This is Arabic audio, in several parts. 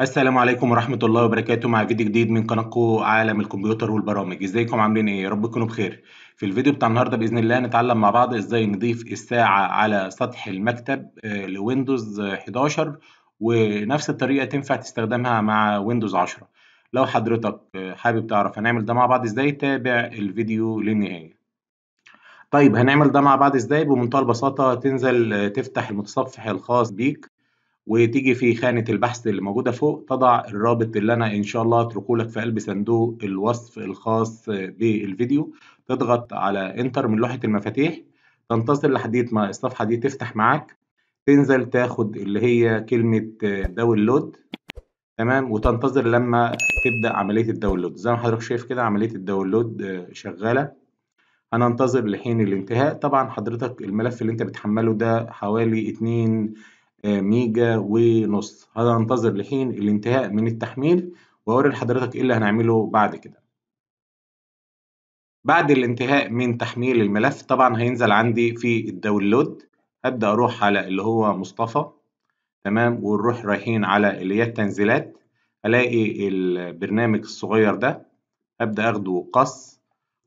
السلام عليكم ورحمة الله وبركاته مع فيديو جديد من قناتكم عالم الكمبيوتر والبرامج ازيكم عاملين ايه يا رب تكونوا بخير في الفيديو بتاع النهارده باذن الله نتعلم مع بعض ازاي نضيف الساعة على سطح المكتب آه، لويندوز 11 ونفس الطريقة تنفع تستخدمها مع ويندوز 10 لو حضرتك آه، حابب تعرف هنعمل ده مع بعض ازاي تابع الفيديو للنهاية طيب هنعمل ده مع بعض ازاي بمنتهى البساطة تنزل آه، تفتح المتصفح الخاص بيك وتيجي في خانة البحث اللي موجودة فوق تضع الرابط اللي أنا إن شاء الله اتركه لك في قلب صندوق الوصف الخاص بالفيديو تضغط على انتر من لوحة المفاتيح تنتظر لحد ما الصفحة دي تفتح معاك تنزل تاخد اللي هي كلمة داونلود تمام وتنتظر لما تبدأ عملية الداونلود زي ما حضرتك شايف كده عملية الداونلود شغالة هننتظر لحين الانتهاء طبعا حضرتك الملف اللي انت بتحمله ده حوالي اتنين آه، ميجا ونص هننتظر لحين الانتهاء من التحميل واوري لحضرتك ايه اللي هنعمله بعد كده بعد الانتهاء من تحميل الملف طبعا هينزل عندي في الداونلود هبدا اروح على اللي هو مصطفى تمام ونروح رايحين على اللي هي التنزيلات الاقي البرنامج الصغير ده ابدا اخده قص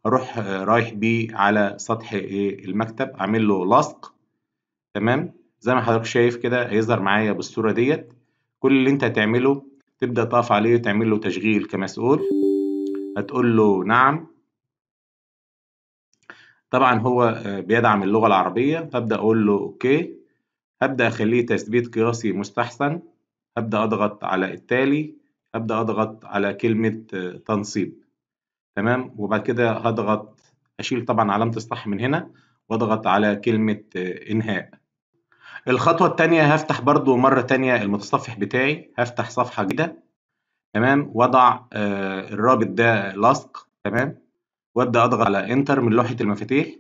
اروح آه، رايح بيه على سطح إيه، المكتب اعمل له لصق تمام زي ما حضرتك شايف كده هيظهر معايا بالصورة ديت كل اللي انت هتعمله تبدأ تقف عليه وتعمل له تشغيل كمسؤول هتقول له نعم طبعا هو آه، بيدعم اللغة العربية فابدأ اقول له اوكي هبدأ اخليه تثبيت قياسي مستحسن هبدأ اضغط على التالي هبدأ اضغط على كلمة آه، تنصيب تمام وبعد كده هضغط اشيل طبعا علامة الصح من هنا واضغط على كلمة آه، انهاء الخطوة التانية هفتح برضو مرة تانية المتصفح بتاعي هفتح صفحة جديدة تمام وضع آه، الرابط ده لاصق تمام وابدأ اضغط على انتر من لوحة المفاتيح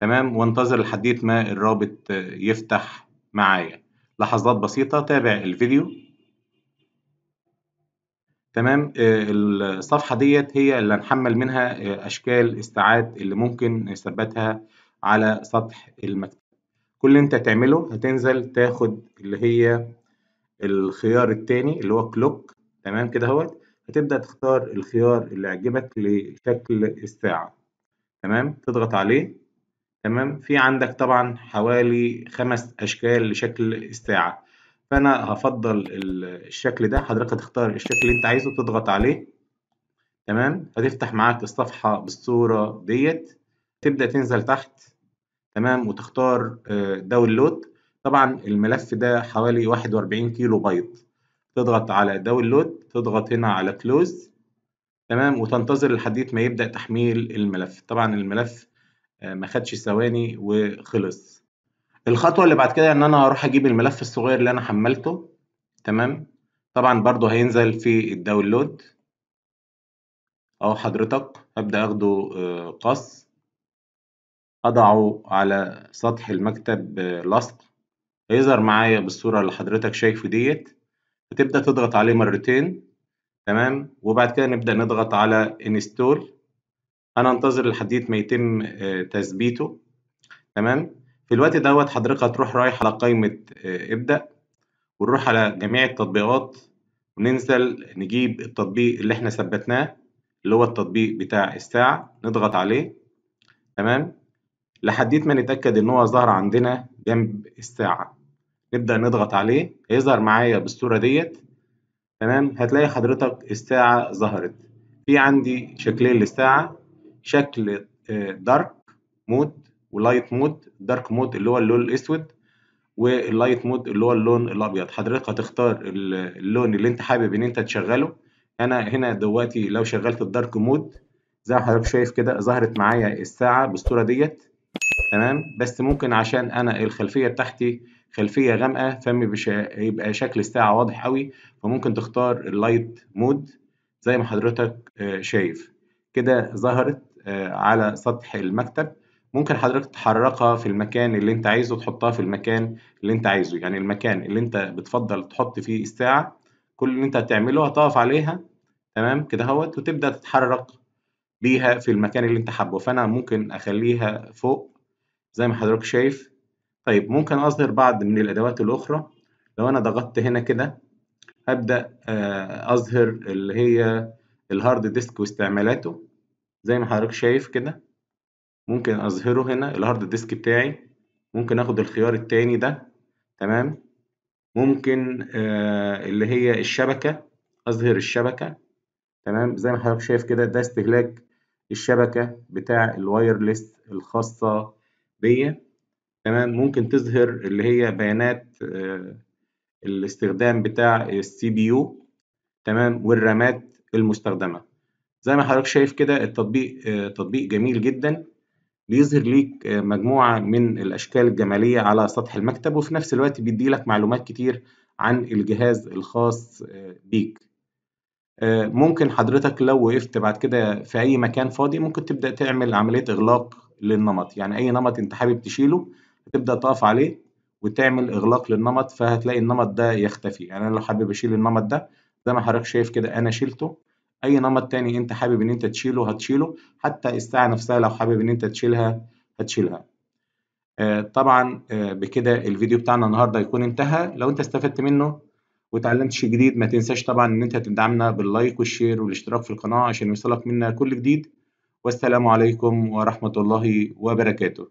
تمام وانتظر لحد ما الرابط آه، يفتح معايا لحظات بسيطة تابع الفيديو تمام آه، الصفحة ديت هي اللي هنحمل منها أشكال الساعات اللي ممكن نثبتها على سطح المكتب كل اللي انت هتعمله هتنزل تاخد اللي هي الخيار التاني اللي هو كلوك تمام كده اهوت هتبدأ تختار الخيار اللي يعجبك لشكل الساعة تمام تضغط عليه تمام في عندك طبعا حوالي خمس أشكال لشكل الساعة فأنا هفضل الشكل ده حضرتك هتختار الشكل اللي أنت عايزه تضغط عليه تمام هتفتح معاك الصفحة بالصورة ديت تبدأ تنزل تحت تمام وتختار آه، داونلود طبعا الملف ده حوالي 41 كيلو بايت تضغط على داونلود تضغط هنا على كلوز تمام وتنتظر لحد ما يبدأ تحميل الملف طبعا الملف آه، ما خدش ثواني وخلص الخطوة اللي بعد كده ان انا اروح اجيب الملف الصغير اللي انا حملته تمام طبعا برضو هينزل في الداونلود اهو حضرتك هبدأ اخده آه، قص أضعه على سطح المكتب لصق هيظهر معايا بالصورة اللي حضرتك شايفه ديت هتبدأ تضغط عليه مرتين تمام وبعد كده نبدأ نضغط على انستول أنا أنتظر لحد ما يتم آه، تثبيته تمام في الوقت دوت حضرتك هتروح رايح على قائمة آه، ابدأ ونروح على جميع التطبيقات وننزل نجيب التطبيق اللي احنا ثبتناه اللي هو التطبيق بتاع الساعة نضغط عليه تمام لحديت ما نتأكد إن هو ظهر عندنا جنب الساعة نبدأ نضغط عليه هيظهر معايا بالصورة ديت تمام هتلاقي حضرتك الساعة ظهرت في عندي شكلين للساعة شكل دارك مود ولايت مود دارك مود اللي هو اللون الأسود واللايت مود اللي هو اللون الأبيض حضرتك هتختار اللون اللي أنت حابب إن أنت تشغله أنا هنا دلوقتي لو شغلت الدارك مود زي ما حضرتك شايف كده ظهرت معايا الساعة بالصورة ديت تمام بس ممكن عشان انا الخلفيه بتاعتي خلفيه غامقه فمي بش... يبقى شكل الساعه واضح قوي فممكن تختار اللايت مود زي ما حضرتك آه، شايف كده ظهرت آه، على سطح المكتب ممكن حضرتك تحركها في المكان اللي انت عايزه تحطها في المكان اللي انت عايزه يعني المكان اللي انت بتفضل تحط فيه الساعه كل اللي انت هتعمله هتقف عليها تمام كده اهوت وتبدا تتحرك بيها في المكان اللي انت حابه فانا ممكن اخليها فوق زي ما حضرتك شايف طيب ممكن أظهر بعض من الأدوات الأخرى لو أنا ضغطت هنا كده هبدأ آه، أظهر اللي هي الهارد ديسك واستعمالاته زي ما حضرتك شايف كده ممكن أظهره هنا الهارد ديسك بتاعي ممكن أخد الخيار التاني ده تمام ممكن آه، اللي هي الشبكة أظهر الشبكة تمام زي ما حضرتك شايف كده ده استهلاك الشبكة بتاع الوايرلس الخاصة بيا تمام ممكن تظهر اللي هي بيانات آه، الاستخدام بتاع السي بي يو تمام والرامات المستخدمه زي ما حضرتك شايف كده التطبيق آه، تطبيق جميل جدا بيظهر ليك آه، مجموعه من الاشكال الجماليه على سطح المكتب وفي نفس الوقت بيدي لك معلومات كتير عن الجهاز الخاص بيك ممكن حضرتك لو وقفت بعد كده في اي مكان فاضي ممكن تبدا تعمل عمليه اغلاق للنمط يعني اي نمط انت حابب تشيله هتبدا تقف عليه وتعمل اغلاق للنمط فهتلاقي النمط ده يختفي يعني انا لو حابب اشيل النمط ده زي ما حضرتك شايف كده انا شيلته اي نمط تاني انت حابب ان انت تشيله هتشيله حتى الساعه نفسها لو حابب ان انت تشيلها هتشيلها آه، طبعا آه، بكده الفيديو بتاعنا النهارده يكون انتهى لو انت استفدت منه وتعلمت شيء جديد ما تنساش طبعا ان انت تدعمنا باللايك والشير والاشتراك في القناة عشان يوصلك منا كل جديد والسلام عليكم ورحمة الله وبركاته